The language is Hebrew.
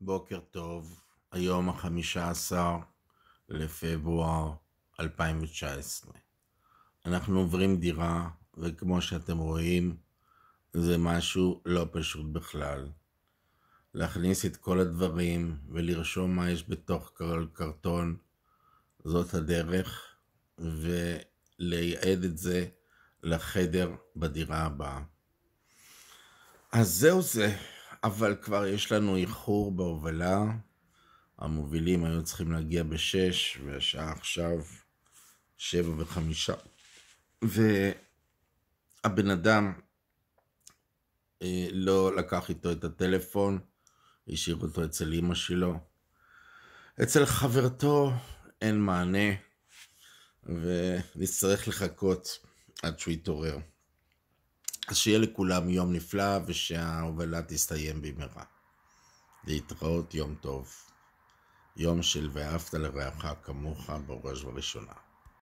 בוקר טוב, היום ה-15 לפברואר 2019. אנחנו עוברים דירה, וכמו שאתם רואים, זה משהו לא פשוט בכלל. להכניס את כל הדברים ולרשום מה יש בתוך כל קרטון, זאת הדרך, ולייעד את זה לחדר בדירה הבאה. אז זהו זה. אבל כבר יש לנו איחור בהובלה. המובילים היו צריכים להגיע בשש, והשעה עכשיו שבע וחמישה. והבן אדם אה, לא לקח איתו את הטלפון, השאיר אותו אצל אמא שלו. אצל חברתו אין מענה, ונצטרך לחכות עד שהוא יתעורר. אז שיהיה לכולם יום נפלא ושההובלה תסתיים במהרה. להתראות יום טוב. יום של ואהבת לרעך כמוך בראש ובראשונה.